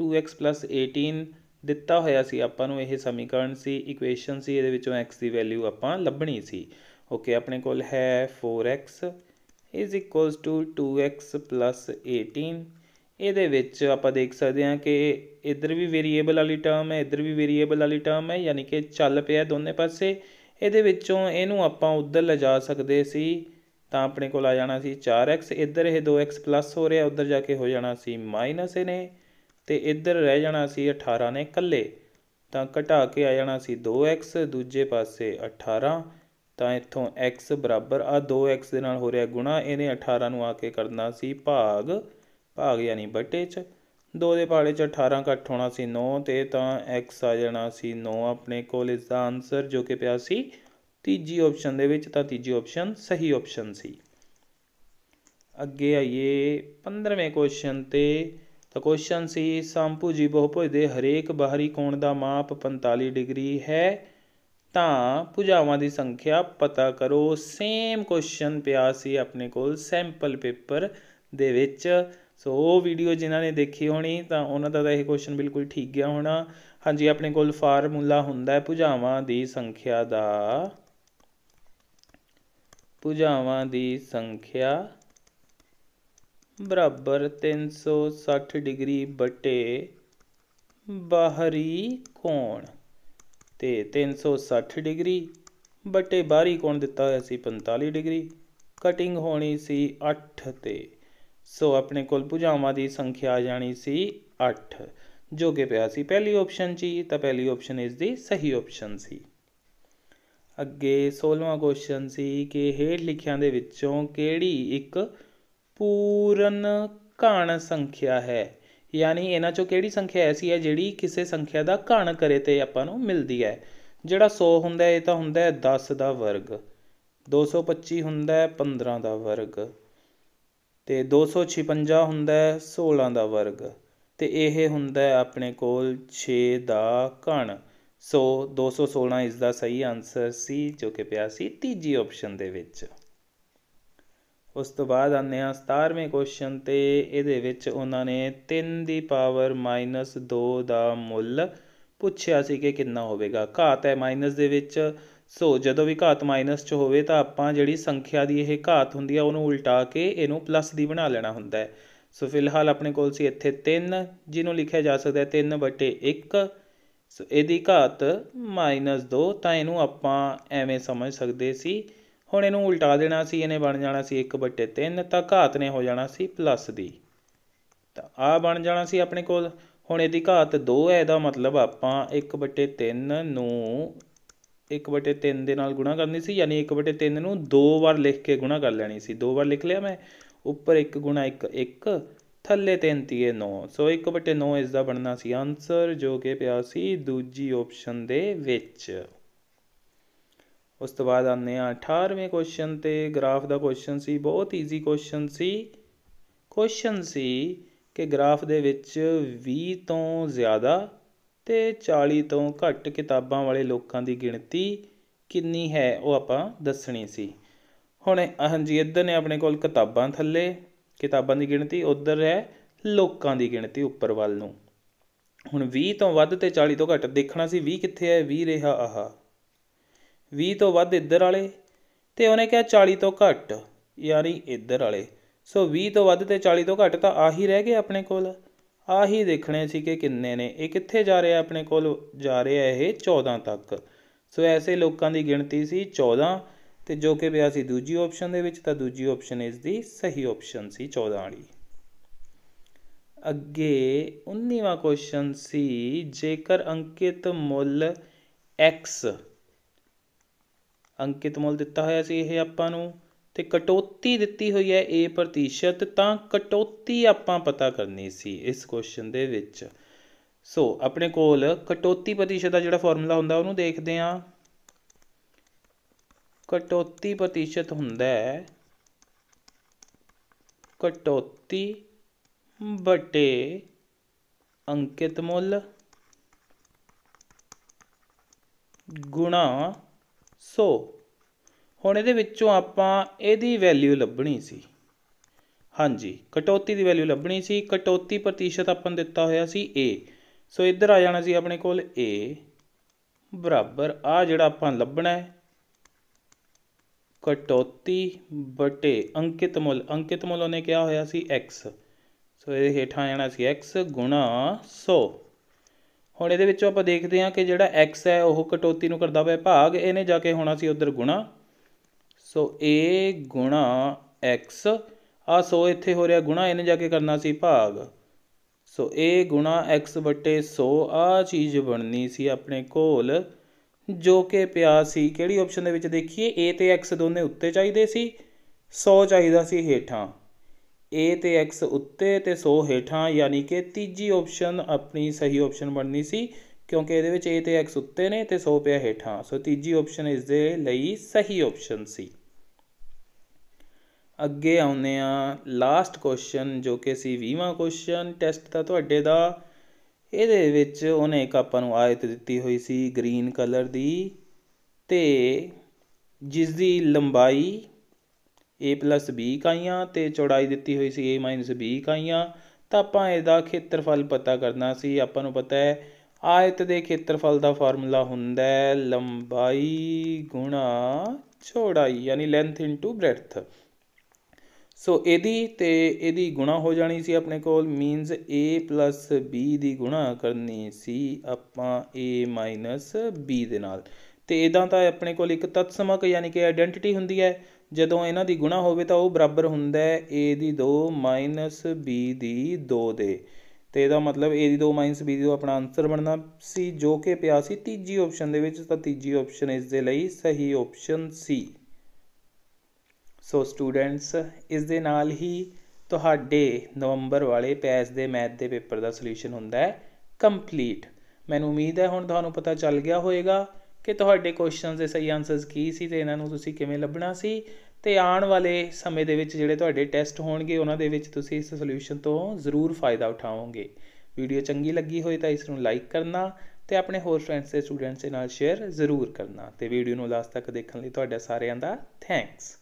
2x 18 ਦਿੱਤਾ ਹੋਇਆ ਸੀ ਆਪਾਂ ਨੂੰ ਇਹ ਸਮੀਕਰਨ ਸੀ ਇਕੁਏਸ਼ਨ ਸੀ ਇਹਦੇ ਵਿੱਚੋਂ x ਦੀ ਵੈਲਿਊ ਆਪਾਂ ਲੱਭਣੀ ਸੀ ਓਕੇ ਆਪਣੇ ਕੋਲ ਹੈ 4x is equals to 2x 18 ਇਹਦੇ ਵਿੱਚ ਆਪਾਂ ਦੇਖ ਸਕਦੇ ਹਾਂ ਕਿ ਇਧਰ ਵੀ ਵੇਰੀਏਬਲ ਵਾਲੀ ਟਰਮ ਹੈ ਇਧਰ ਵੀ ਵੇਰੀਏਬਲ ਵਾਲੀ ਟਰਮ ਹੈ ਯਾਨੀ ਕਿ ਚੱਲ ਪਿਆ ਦੋਨੇ ਪਾਸੇ ਇਹਦੇ ਵਿੱਚੋਂ ਇਹਨੂੰ ਆਪਾਂ ਉਧਰ ਲਿਜਾ ਸਕਦੇ ਸੀ ਤਾਂ ਆਪਣੇ ਕੋਲ ਆ ਜਾਣਾ ਸੀ 4x ਇੱਧਰ ਇਹ 2x ਪਲੱਸ ਹੋ ਰਿਹਾ ਉੱਧਰ ਜਾ ਕੇ ਹੋ ਜਾਣਾ ਸੀ ਮਾਈਨਸ ਇਹਨੇ ਤੇ ਇੱਧਰ ਰਹਿ ਜਾਣਾ ਸੀ 18 ਨੇ ਇਕੱਲੇ ਤਾਂ ਘਟਾ ਕੇ ਆ ਜਾਣਾ ਸੀ 2x ਦੂਜੇ ਪਾਸੇ 18 ਤਾਂ ਇੱਥੋਂ x ਬਰਾਬਰ ਆ 2x ਦੇ ਨਾਲ ਹੋ ਰਿਹਾ ਗੁਣਾ ਇਹਨੇ 18 ਨੂੰ ਆ ਕੇ ਕਰਨਾ ਸੀ ਭਾਗ ਭਾਗ ਯਾਨੀ ਬਟੇ ਚ 2 ਦੇ ਪਾਲੇ ਚ 18 ਘੱਟ ਹੋਣਾ ਸੀ 9 ਤੇ ਤਾਂ x ਆ ਜਾਣਾ ਸੀ 9 ਆਪਣੇ ਕੋਲ ਇਸ ਦਾ ਆਨਸਰ ਜੋ ਕਿ ਪਿਆ ਸੀ ਤੀਜੀ ਆਪਸ਼ਨ ਦੇ ਵਿੱਚ ਤਾਂ ਤੀਜੀ ਆਪਸ਼ਨ ਸਹੀ ਆਪਸ਼ਨ ਸੀ ਅੱਗੇ ਆਈਏ 15ਵੇਂ ਕੁਐਸਚਨ ਤੇ ਤਾਂ ਕੁਐਸਚਨ ਸੀ ਸੰਪੂਜੀ ਬਹੁਪੁਜ ਦੇ ਹਰੇਕ ਬਾਹਰੀ ਕੋਣ ਦਾ ਮਾਪ 45 ਡਿਗਰੀ ਹੈ ਤਾਂ ਪੁਜਾਵਾਂ ਦੀ ਸੰਖਿਆ ਪਤਾ ਕਰੋ ਸੇਮ ਕੁਐਸਚਨ ਪਿਆ ਸੀ ਆਪਣੇ ਕੋਲ ਸੈਂਪਲ ਪੇਪਰ ਦੇ ਵਿੱਚ ਸੋ ਉਹ ਵੀਡੀਓ ਜਿਨ੍ਹਾਂ ਨੇ ਦੇਖੀ ਹੋਣੀ ਤਾਂ ਉਹਨਾਂ ਦਾ ਤਾਂ ਇਹ ਕੁਐਸਚਨ ਬਿਲਕੁਲ ਠੀਕ ਗਿਆ ਹੋਣਾ ਹਾਂਜੀ ਆਪਣੇ ਕੋਲ ਫਾਰਮੂਲਾ ਹੁੰਦਾ ਹੈ ਪੁਜਾਵਾਂ ਦੀ ਸੰਖਿਆ ਦਾ ਪੁਜਾਵਾਂ ਦੀ ਸੰਖਿਆ ਬਰਾਬਰ 360 ਡਿਗਰੀ ਬਟੇ ਬਾਹਰੀ ਕੋਣ ਤੇ 360 ਡਿਗਰੀ ਬਟੇ ਬਾਹਰੀ ਕੋਣ ਦਿੱਤਾ ਹੋਇਆ ਸੀ 45 ਡਿਗਰੀ ਕਟਿੰਗ ਹੋਣੀ ਸੀ 8 ਤੇ ਸੋ ਆਪਣੇ ਕੋਲ ਭੁਜਾਵਾਂ ਦੀ ਸੰਖਿਆ ਆ ਜਾਣੀ ਸੀ 8 ਜੋ ਕਿ ਪਿਆ ਸੀ ਪਹਿਲੀ ਆਪਸ਼ਨ ਚ ਤਾਂ ਪਹਿਲੀ ਆਪਸ਼ਨ ਇਸ ਦੀ ਸਹੀ ਆਪਸ਼ਨ ਸੀ ਅੱਗੇ 16ਵਾਂ ਕੁਐਸਚਨ ਸੀ ਕਿ ਹੇਠ ਲਿਖਿਆਂ ਦੇ ਵਿੱਚੋਂ ਕਿਹੜੀ ਇੱਕ ਪੂਰਨ ਘਣ ਸੰਖਿਆ ਹੈ ਯਾਨੀ ਇਹਨਾਂ ਚੋਂ ਕਿਹੜੀ ਸੰਖਿਆ ਐਸੀ ਹੈ ਜਿਹੜੀ ਕਿਸੇ ਸੰਖਿਆ ਦਾ ਘਣ ਕਰੇ ਤੇ ਆਪਾਂ ਨੂੰ ਮਿਲਦੀ ਹੈ ਜਿਹੜਾ 100 ਹੁੰਦਾ ਇਹ ਤਾਂ ਹੁੰਦਾ ਹੈ 10 ਦਾ ਵਰਗ 225 ਹੁੰਦਾ ਹੈ 15 ਦਾ ਵਰਗ ਤੇ 256 ਹੁੰਦਾ ਹੈ 16 ਦਾ ਵਰਗ ਤੇ ਇਹ ਹੁੰਦਾ ਹੈ ਆਪਣੇ ਕੋਲ 6 ਦਾ ਘਣ ਸੋ 216 ਇਸ ਦਾ ਸਹੀ ਆਨਸਰ ਸੀ ਜੋ ਕਿ ਪਿਆ ਸੀ ਤੀਜੀ ਆਪਸ਼ਨ ਦੇ ਵਿੱਚ ਉਸ ਤੋਂ ਬਾਅਦ ਆਨੇ ਆ 17ਵੇਂ ਕੁਐਸਚਨ ਤੇ ਇਹਦੇ ਵਿੱਚ ਉਹਨਾਂ ਨੇ 3 ਦੀ ਪਾਵਰ -2 ਦਾ ਮੁੱਲ ਪੁੱਛਿਆ ਸੀ ਕਿ ਕਿੰਨਾ ਹੋਵੇਗਾ ਘਾਤ ਹੈ ਮਾਈਨਸ ਦੇ ਵਿੱਚ ਸੋ ਜਦੋਂ ਵੀ ਘਾਤ ਮਾਈਨਸ 'ਚ ਹੋਵੇ ਤਾਂ ਆਪਾਂ ਜਿਹੜੀ ਸੰਖਿਆ ਦੀ ਇਹ ਘਾਤ ਹੁੰਦੀ ਆ ਉਹਨੂੰ ਉਲਟਾ ਕੇ ਇਹਨੂੰ ਪਲੱਸ ਦੀ ਬਣਾ ਲੈਣਾ ਹੁੰਦਾ ਹੈ ਸੋ ਫਿਲਹਾਲ ਆਪਣੇ ਕੋਲ ਸੀ ਇੱਥੇ 3 ਜਿਹਨੂੰ ਲਿਖਿਆ ਜਾ ਸਕਦਾ ਹੈ 3/1 ਸੋ ਇਹਦੀ ਘਾਤ -2 ਤਾਂ ਇਹਨੂੰ ਆਪਾਂ ਐਵੇਂ ਸਮਝ ਸਕਦੇ ਸੀ ਹੁਣ ਇਹਨੂੰ ਉਲਟਾ ਦੇਣਾ ਸੀ ਇਹਨੇ ਬਣ ਜਾਣਾ ਸੀ 1/3 ਤਾਂ ਘਾਤ ਨੇ ਹੋ ਜਾਣਾ ਸੀ ਪਲੱਸ ਦੀ ਤਾਂ ਆ ਬਣ ਜਾਣਾ ਸੀ ਆਪਣੇ ਕੋਲ ਹੁਣ ਇਹਦੀ ਘਾਤ 2 ਹੈ ਇਹਦਾ ਮਤਲਬ ਆਪਾਂ 1/3 ਨੂੰ 1/3 ਦੇ ਨਾਲ ਗੁਣਾ ਕਰਨੀ ਸੀ ਯਾਨੀ 1/3 ਨੂੰ ਦੋ ਵਾਰ ਲਿਖ ਕੇ ਗੁਣਾ ਕਰ ਲੈਣੀ ਸੀ ਦੋ ਵਾਰ ਲਿਖ ਲਿਆ ਮੈਂ ਉੱਪਰ 1 ਗੁਣਾ 1 1 ਥੱਲੇ 3 ਤੀਏ 9 ਸੋ 1/9 ਇਸ ਦਾ ਬਣਨਾ ਸੀ ਆਨਸਰ ਜੋ ਕਿ ਪਿਆ ਸੀ ਦੂਜੀ ਆਪਸ਼ਨ ਦੇ ਵਿੱਚ ਉਸ ਤੋਂ ਬਾਅਦ ਆਉਂਦੇ ਆ 18ਵੇਂ ਕੁਐਸਚਨ ਤੇ ਗ੍ਰਾਫ ਦਾ ਕੁਐਸਚਨ ਸੀ ਬਹੁਤ ਈਜ਼ੀ ਕੁਐਸਚਨ ਸੀ ਕੁਐਸਚਨ ਸੀ ਕਿ ਗ੍ਰਾਫ ਦੇ ਵਿੱਚ 20 ਤੋਂ ਜ਼ਿਆਦਾ ਤੇ 40 ਤੋਂ ਘੱਟ ਕਿਤਾਬਾਂ ਵਾਲੇ ਲੋਕਾਂ ਦੀ ਗਿਣਤੀ ਕਿੰਨੀ ਹੈ ਉਹ ਆਪਾਂ ਦੱਸਣੀ ਸੀ ਹੁਣ ਹਾਂਜੀ ਇੱਧਰ ਨੇ ਆਪਣੇ ਕੋਲ ਕਿਤਾਬਾਂ ਥੱਲੇ ਕਿਤਾਬਾਂ ਦੀ ਗਿਣਤੀ ਉੱਧਰ ਹੈ ਲੋਕਾਂ ਦੀ ਗਿਣਤੀ ਉੱਪਰ ਵੱਲ ਨੂੰ ਹੁਣ 20 ਤੋਂ ਵੱਧ ਤੇ 40 ਤੋਂ ਘੱਟ ਦੇਖਣਾ ਸੀ 20 ਕਿੱਥੇ ਹੈ 20 ਰਿਹਾ ਆਹਾ 20 ਤੋਂ ਵੱਧ ਇੱਧਰ ਵਾਲੇ ਤੇ ਉਹਨੇ ਕਿਹਾ 40 ਤੋਂ ਘੱਟ ਯਾਨੀ ਇੱਧਰ ਵਾਲੇ ਸੋ 20 ਤੋਂ ਵੱਧ ਤੇ 40 ਤੋਂ ਘੱਟ ਤਾਂ ਆਹੀ ਰਹਿ ਗਏ ਆਪਣੇ ਕੋਲ ਆਹੀ ਦੇਖਣੇ ਸੀ ਕਿ ਕਿੰਨੇ ਨੇ ਇਹ ਕਿੱਥੇ ਜਾ ਰਿਹਾ ਆਪਣੇ ਕੋਲ ਜਾ ਰਿਹਾ ਇਹ 14 ਤੱਕ ਸੋ ਐਸੇ ਲੋਕਾਂ ਦੀ ਗਿਣਤੀ ਸੀ 14 ਤੇ ਜੋ ਕਿ ਪਿਆ ਸੀ ਦੂਜੀ ਆਪਸ਼ਨ ਦੇ ਵਿੱਚ ਤਾਂ ਦੂਜੀ ਆਪਸ਼ਨ ਇਸ ਦੀ ਸਹੀ ਆਪਸ਼ਨ ਸੀ 14 ਵਾਲੀ ਅੱਗੇ 19ਵਾਂ ਕੁਐਸਚਨ ਸੀ ਜੇਕਰ ਅੰਕਿਤ ਮੁੱਲ x ਅੰਕਿਤ ਮੁੱਲ ਦਿੱਤਾ ਹੋਇਆ ਸੀ ਇਹ ਆਪਾਂ ਨੂੰ ਤੇ ਕਟੌਤੀ ਦਿੱਤੀ ਹੋਈ ਹੈ ਏ ਪ੍ਰਤੀਸ਼ਤ ਤਾਂ ਕਟੌਤੀ ਆਪਾਂ ਪਤਾ ਕਰਨੀ ਸੀ ਇਸ ਕੁਐਸਚਨ ਦੇ ਵਿੱਚ ਸੋ ਆਪਣੇ ਕੋਲ ਕਟੌਤੀ ਪ੍ਰਤੀਸ਼ਤ ਦਾ ਜਿਹੜਾ ਫਾਰਮੂਲਾ ਹੁੰਦਾ ਉਹਨੂੰ ਦੇਖਦੇ ਆਂ ਕਟੌਤੀ ਪ੍ਰਤੀਸ਼ਤ ਹੁੰਦਾ ਹੈ ਕਟੌਤੀ ਬਟੇ ਅੰਕਿਤ ਮੁੱਲ ਗੁਣਾ ਸੋ ਹੁਣ ਇਹਦੇ ਵਿੱਚੋਂ ਆਪਾਂ ਇਹਦੀ ਵੈਲਿਊ ਲੱਭਣੀ ਸੀ ਹਾਂਜੀ ਕਟੌਤੀ ਦੀ ਵੈਲਿਊ ਲੱਭਣੀ ਸੀ ਕਟੌਤੀ ਪ੍ਰਤੀਸ਼ਤ ਆਪਾਂ ਨੂੰ ਦਿੱਤਾ ਹੋਇਆ ਸੀ A ਸੋ ਇੱਧਰ ਆ ਜਾਣਾ ਸੀ ਆਪਣੇ ਕੋਲ A ਬਰਾਬਰ ਆ ਜਿਹੜਾ ਆਪਾਂ ਲੱਭਣਾ ਹੈ ਕਟੌਤੀ ਬਟੇ ਅੰਕਿਤ ਮੁੱਲ ਅੰਕਿਤ ਮੁੱਲ ਉਹਨੇ ਕਿਹਾ ਹੋਇਆ ਸੀ x ਸੋ ਇਹ ਹੇਠਾਂ ਜਾਣਾ ਸੀ x ਗੁਣਾ 100 ਹੁਣ ਇਹਦੇ ਵਿੱਚੋਂ ਆਪਾਂ ਦੇਖਦੇ ਹਾਂ ਕਿ ਜਿਹੜਾ x ਹੈ ਉਹ ਕਟੌਤੀ ਨੂੰ ਕਰਦਾ ਹੋਇਆ ਭਾਗ ਇਹਨੇ ਜਾ ਕੇ ਹੋਣਾ ਸੀ ਉਧਰ ਗੁਣਾ ਸੋ a ਗੁਣਾ x ਆ ਸੋ ਇੱਥੇ ਹੋ ਰਿਹਾ ਗੁਣਾ ਇਹਨੇ ਜਾ ਕੇ ਕਰਨਾ ਸੀ ਭਾਗ ਸੋ a ਗੁਣਾ x 100 ਆ ਚੀਜ਼ ਬਣਨੀ ਸੀ ਆਪਣੇ ਕੋਲ ਜੋ ਕਿ ਪਿਆ ਸੀ ਕਿਹੜੀ ਆਪਸ਼ਨ ਦੇ ਵਿੱਚ ਦੇਖੀਏ a ਤੇ x ਦੋਨੇ ਉੱਤੇ ਚਾਹੀਦੇ ਸੀ 100 ਚਾਹੀਦਾ ਸੀ ਹੇਠਾਂ a ਤੇ x ਉੱਤੇ ਤੇ 100 ਹੇਠਾਂ ਯਾਨੀ ਕਿ ਤੀਜੀ ਆਪਸ਼ਨ ਆਪਣੀ ਸਹੀ ਆਪਸ਼ਨ ਬਣਨੀ ਸੀ ਕਿਉਂਕਿ ਇਹਦੇ ਵਿੱਚ a ਤੇ x ਉੱਤੇ ਨੇ ਤੇ 100 ਪਿਆ ਹੇਠਾਂ ਸੋ ਤੀਜੀ ਆਪਸ਼ਨ ਇਸ ਦੇ ਲਈ ਸਹੀ ਆਪਸ਼ਨ ਸੀ ਅੱਗੇ ਆਉਂਦੇ ਆ ਲਾਸਟ ਕੁਐਸਚਨ ਜੋ ਕਿ ਸੀ 20ਵਾਂ ਕੁਐਸਚਨ ਟੈਸਟ ਦਾ ਤੁਹਾਡੇ ਦਾ ਇਹਦੇ ਵਿੱਚ ਉਹਨੇ ਇੱਕ ਆਪਾਂ ਨੂੰ ਆਇਤ ਦਿੱਤੀ ਹੋਈ ਸੀ ਗ੍ਰੀਨ ਕਲਰ ਦੀ ਤੇ ਜਿਸ ਦੀ ਲੰਬਾਈ a+b ਇਕਾਈਆਂ ਤੇ ਚੌੜਾਈ ਦਿੱਤੀ ਹੋਈ ਸੀ a-b ਇਕਾਈਆਂ ਤਾਂ ਆਪਾਂ ਇਹਦਾ ਖੇਤਰਫਲ ਪਤਾ ਕਰਨਾ ਸੀ ਆਪਾਂ ਨੂੰ ਪਤਾ ਹੈ ਆਇਤ ਦੇ ਖੇਤਰਫਲ ਦਾ ਫਾਰਮੂਲਾ ਹੁੰਦਾ ਹੈ ਲੰਬਾਈ ਗੁਣਾ ਚੌੜਾਈ ਯਾਨੀ ਲੈਂਥ ਇਨਟੂ ਬ੍ਰੈਥ ਸੋ ਇਹਦੀ ਤੇ ਇਹਦੀ ਗੁਣਾ ਹੋ ਜਾਣੀ ਸੀ ਆਪਣੇ ਕੋਲ ਮੀਨਸ a b ਦੀ ਗੁਣਾ ਕਰਨੀ ਸੀ ਆਪਾਂ a b ਦੇ ਨਾਲ ਤੇ ਇਦਾਂ ਤਾਂ ਆਪਣੇ ਕੋਲ ਇੱਕ ਤਤਸਮਕ ਯਾਨੀ ਕਿ ਆਇਡੈਂਟੀਟੀ ਹੁੰਦੀ ਹੈ ਜਦੋਂ ਇਹਨਾਂ ਦੀ ਗੁਣਾ ਹੋਵੇ ਤਾਂ ਉਹ ਬਰਾਬਰ ਹੁੰਦਾ ਹੈ ਏ ਦੀ ਦੋ ਮਾਈਨਸ ਬੀ ਦੀ ਦੋ ਦੇ ਅਤੇ ਇਹਦਾ ਮਤਲਬ ਏ ਦੀ ਦੋ ਮਾਈਨਸ ਬੀ ਦੀ ਦੋ ਆਪਣਾ ਆਨਸਰ ਬਣਨਾ ਸੀ ਜੋ ਕਿ ਪਿਆ ਸੀ ਤੀਜੀ ਆਪਸ਼ਨ ਦੇ ਵਿੱਚ ਤਾਂ ਤੀਜੀ ਆਪਸ਼ਨ ਇਸ ਦੇ ਲਈ ਸਹੀ ਆਪਸ਼ਨ ਸੀ ਸੋ ਸਟੂਡੈਂਟਸ ਇਸ ਦੇ ਨਾਲ ਹੀ ਤੁਹਾਡੇ ਨਵੰਬਰ ਵਾਲੇ ਪੈਸ ਦੇ ਮੈਥ ਦੇ ਪੇਪਰ ਦਾ ਸੋਲੂਸ਼ਨ ਹੁੰਦਾ ਹੈ ਕੰਪਲੀਟ ਮੈਨੂੰ ਉਮੀਦ ਹੈ ਹੁਣ ਤੁਹਾਨੂੰ ਪਤਾ ਚੱਲ ਗਿਆ ਹੋਵੇਗਾ ਕਿ ਤੁਹਾਡੇ ਕੁਐਸਚਨਸ ਦੇ ਸਹੀ ਆਨਸਰਸ ਕੀ ਸੀ ਤੇ ਇਹਨਾਂ ਨੂੰ ਤੁਸੀਂ ਕਿਵੇਂ ਲੱਭਣਾ ਸੀ ਤੇ ਆਉਣ ਵਾਲੇ ਸਮੇਂ ਦੇ ਵਿੱਚ ਜਿਹੜੇ ਤੁਹਾਡੇ ਟੈਸਟ ਹੋਣਗੇ ਉਹਨਾਂ ਦੇ ਵਿੱਚ ਤੁਸੀਂ ਇਸ ਸੋਲੂਸ਼ਨ ਤੋਂ ਜ਼ਰੂਰ ਫਾਇਦਾ ਉਠਾਓਗੇ ਵੀਡੀਓ ਚੰਗੀ ਲੱਗੀ ਹੋਈ ਤਾਂ ਇਸ ਨੂੰ ਲਾਈਕ ਕਰਨਾ ਤੇ ਆਪਣੇ ਹੋਰ ਫਰੈਂਡਸ ਤੇ ਸਟੂਡੈਂਟਸ ਦੇ ਨਾਲ ਸ਼ੇਅਰ ਜ਼ਰੂਰ ਕਰਨਾ ਤੇ ਵੀਡੀਓ ਨੂੰ ਲਾਸਟ ਤੱਕ ਦੇਖਣ ਲਈ ਤੁਹਾਡਾ ਸਾਰਿਆਂ ਦਾ ਥੈਂਕਸ